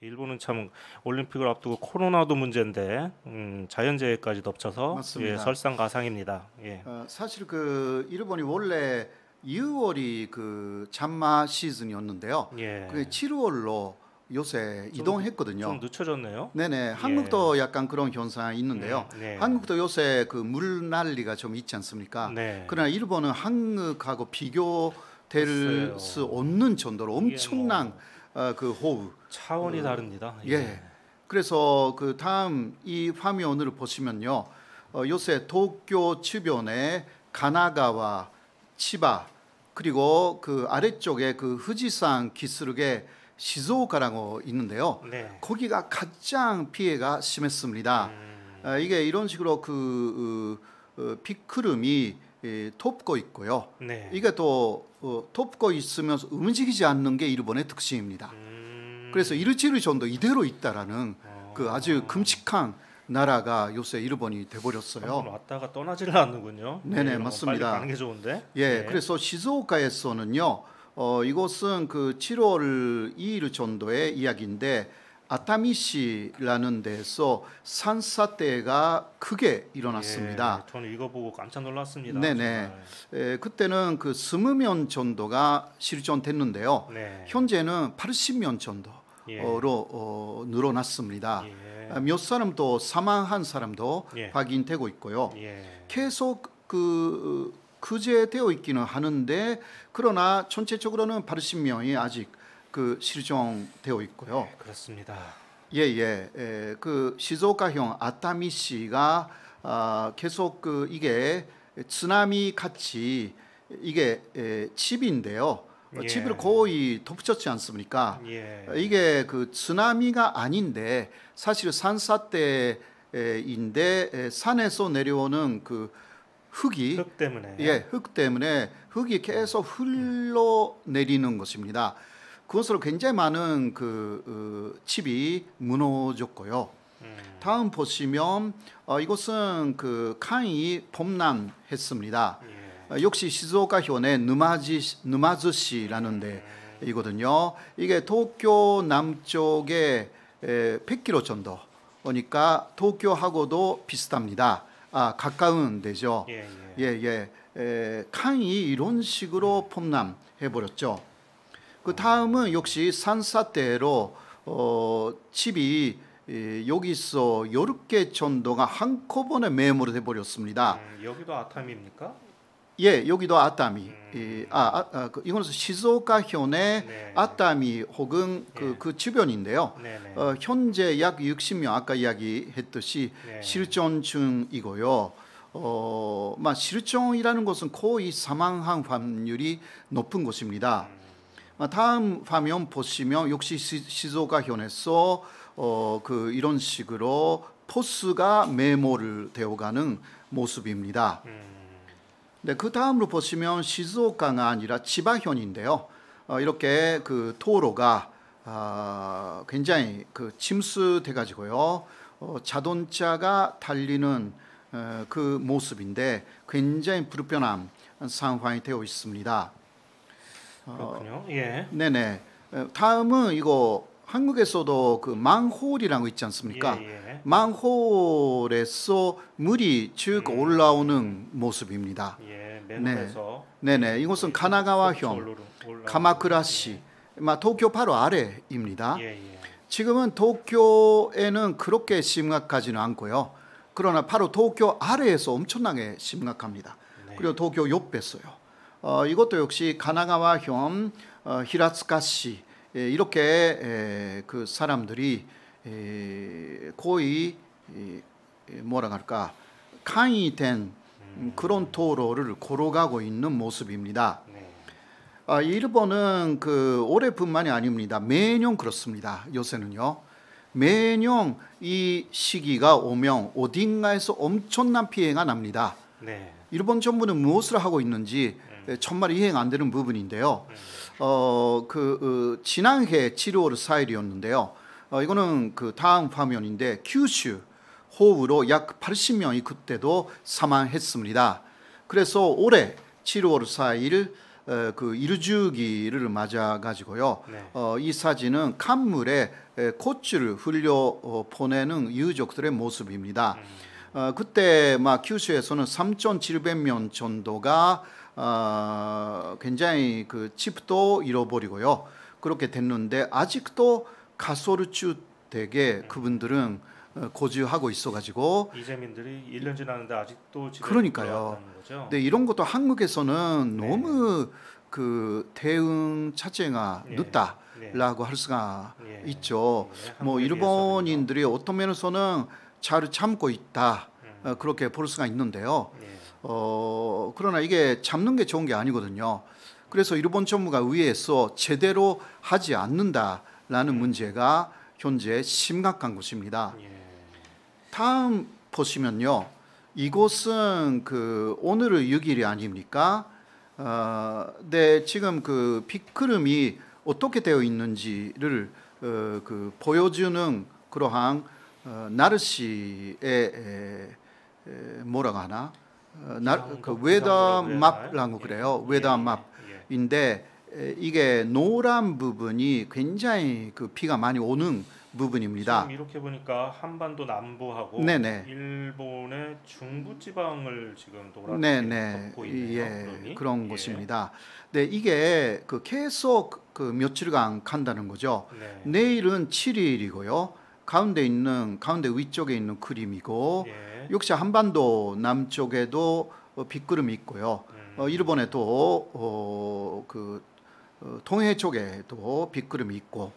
일본은 참 올림픽을 앞두고 코로나도 문제인데 음, 자연재해까지 덮쳐서 예, 설상가상입니다. 예. 어, 사실 그 일본이 원래 6월이 그잠마 시즌이었는데요. 예. 그게 7월로 요새 좀, 이동했거든요. 좀 늦춰졌네요. 네네. 예. 한국도 예. 약간 그런 현상이 있는데요. 네. 네. 한국도 요새 그 물난리가 좀 있지 않습니까? 네. 그러나 일본은 한국하고 비교될 글쎄요. 수 없는 정도로 뭐 엄청난 뭐. 아, 그 호흡 차원이 어, 다릅니다. 예. 예. 그래서 그 다음 이 화면을 보시면요. 어, 요새 도쿄 주변에 가나가와 치바 그리고 그 아래쪽에 그 후지산 기슭에 시즈오카라고 있는데요. 네. 거기가 가장 피해가 심했습니다. 음. 아, 이게 이런 식으로 그 어, 피크름이 어, 예, 돕고 있고요. 네. 이게 또 어, 돕고 있으면서 움직이지 않는 게 일본의 특징입니다. 음... 그래서 이르치르 정도 이대로 있다라는 어... 그 아주 끔찍한 나라가 요새 일본이 돼버렸어요. 왔다가 떠나질 않는군요. 네, 네네 네, 맞습니다. 가는 게 좋은데. 예, 네. 그래서 시즈오카에서는요. 어, 이곳은 그 7월 2일 정도의 이야기인데 아타미시라는 데서 산사태가 크게 일어났습니다. 예, 예 저는 이거 보고 깜짝 놀랐습니다. 네네. 에, 그때는 그 20년 전도가 실존됐는데요. 네. 현재는 80년 전도로 예. 어, 늘어났습니다. 예. 아, 몇 사람도 사망한 사람도 예. 확인되고 있고요. 예. 계속 그 어, 그제되어 있기는 하는데 그러나 전체적으로는 80명이 아직 그 실종되어 있고요. 네, 그렇습니다. 예예. 예, 예. 그 시조가형 아타미시가 아, 계속 그 이게 쓰나미 같이 이게 예, 집인데요. 어, 예. 집을 거의 덮쳤지 않습니까? 예. 이게 그 쓰나미가 아닌데 사실 산사 때인데 예, 산에서 내려오는 그 흙이 흙 때문에 예, 흙 때문에 흙이 계속 흘러 내리는 것입니다. 그것으로 굉장히 많은 그 어, 칩이 무너졌고요. 음. 다음 보시면 어, 이것은 그 칸이 범람했습니다. 예. 어, 역시 시즈오카 현의 누마지 누마즈시라는데 음. 이거든요. 이게 도쿄 남쪽에 에, 100km 정도. 그러니까 도쿄하고도 비슷합니다. 아, 가까운 데죠. 예, 예. 예, 예. 에, 칸이 이런 식으로 음. 남해 버렸죠. 그 다음은 역시 산사대로 어, 집이 예, 여기서 여렇게전도가 한꺼번에 매물을 해버렸습니다. 음, 여기도 아탐입니까? 예, 여기도 아타미. 음. 예, 아, 아, 아 그, 이는 시즈오카 현의 네. 아타미 혹은 그, 네. 그, 그 주변인데요. 네, 네, 어, 현재 약 60명 아까 이야기했듯이 네. 실존 중이고요. 어, 막 실종이라는 것은 거의 사망한 확률이 높은 곳입니다 음. 어, 다음 화면 보시면 역시 시조가현에서 어, 그 이런 식으로 포스가 메모를 되어가는 모습입니다. 음. 네, 그 다음으로 보시면 시조가가 아니라 지바현인데요. 어, 이렇게 그 도로가 아, 굉장히 그 침수돼가지고요. 어, 자동차가 달리는 어, 그 모습인데 굉장히 불편함 상황이 되어 있습니다. 어. 그렇군요. 예. 네네. 어, 다음은 이거 한국에서도 그 망홀이라고 있지 않습니까? 예, 예. 망홀에서 물이 쭉 음. 올라오는 모습입니다. 예, 네. 네네. 예, 이곳은 예, 가나가와현 예, 가마쿠라시, 마 도쿄 바로 아래입니다. 지금은 도쿄에는 그렇게 심각하지는 않고요. 그러나 바로 도쿄 아래에서 엄청나게 심각합니다. 네. 그리고 도쿄 옆에서요. 어, 이것도 역시 가나가와현 어, 히라츠카시 에, 예, 이렇게 에, 예, 그 사람들이 에, 예, 거의 뭐라 할까 간이된 음. 그런 도로를 걸어가고 있는 모습입니다. 네. 아, 일본은 그 올해뿐만이 아닙니다. 매년 그렇습니다. 요새는요. 매년 이 시기가 오면 어딘가에서 엄청난 피해가 납니다. 네. 일본 정부는 무엇을 하고 있는지 정말 예, 이행 안 되는 부분인데요. 네. 어, 그 어, 지난해 7월 4일이었는데요. 어, 이거는 그 다음 화면인데 규슈 호우로 약 80명이 그때도 사망했습니다. 그래서 올해 7월 4일 에, 어, 그 일주기를 맞아가지고요. 네. 어, 이 사진은 칸물에 꽃을 흘려 어, 보내는 유족들의 모습입니다. 음. 어, 그때 막 규슈에서는 3,700명 정도가 어, 굉장히 그 칩도 잃어버리고요. 그렇게 됐는데 아직도 가소르츠 댁에 그분들은 고지하고 어, 있어가지고 이재민들이 1년 지났는데 아직도 그러니까요. 근데 네, 이런 것도 한국에서는 네. 너무 그 대응 차제가 네. 늦다라고 네. 할 수가 네. 있죠. 네, 뭐 일본인들이 어떤 면에서는 잘 참고 있다 음. 어, 그렇게 볼 수가 있는데요. 어, 그러나 이게 잡는 게 좋은 게 아니거든요. 그래서 일본 정부가 위에서 제대로 하지 않는다라는 음. 문제가 현재 심각한 것입니다. 예. 다음 보시면요. 이곳은 그 오늘은 6일이 아닙니까? 어, 네, 지금 그빅크름이 어떻게 되어 있는지를 어, 그 보여주는 그러한 어, 나르시의 에, 에, 뭐라고 하나 어, 나, 그 웨더맵라고 그래요. 웨더맵인데 예. 예. 예. 이게 노란 부분이 굉장히 그 비가 많이 오는 부분입니다. 지금 이렇게 보니까 한반도 남부하고 네네. 일본의 중부 지방을 지금 노랗게 덮고 있네 예, 그런 예. 것입니다. 네, 이게 그 계속 그 며칠간 간다는 거죠. 네. 내일은 7일이고요. 가운데 있는 가운데 위쪽에 있는 그림이고 예. 역시 한반도 남쪽에도 어, 빗구름이 있고요. 어, 음. 어, 일본에도 어, 그 어, 동해 쪽에도 빗구름이 있고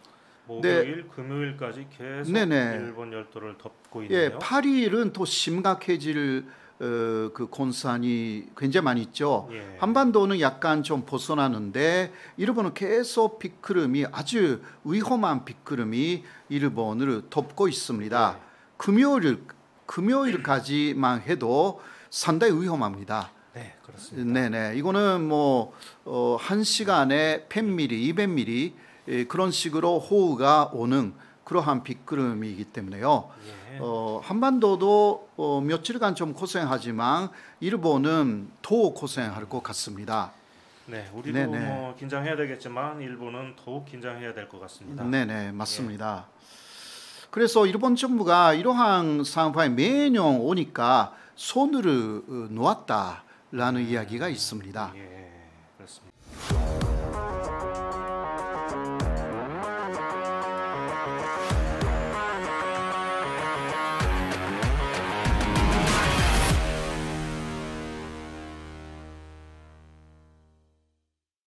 목요일 네. 금요일까지 계속 네네. 일본 열도를 덮고 예, 있네요. 예, 8일은 더 심각해질 어, 그곤산이 굉장히 많이 있죠. 예. 한반도는 약간 좀 벗어나는데 일본은 계속 비크름이 아주 위험한 비크름이 일본을 덮고 있습니다. 예. 금요일 금요일까지만 해도 상당히 위험합니다. 네, 그렇습니다. 네, 네. 이거는 뭐한 어, 시간에 100mm, 200mm 예, 그런 식으로 호우가 오는 그러한 비끄름이기 때문에요. 예. 어, 한반도도 어, 며칠간 좀 고생하지만 일본은 더 고생할 것 같습니다. 네, 우리도 네네. 뭐 긴장해야 되겠지만 일본은 더욱 긴장해야 될 것 같습니다. 네네, 예. 맞습니다. 예. 그래서 일본 정부가 이러한 상황에 매년 오니까 손을 어, 놓았다라는 음. 이야기가 있습니다. 예, 그렇습니다.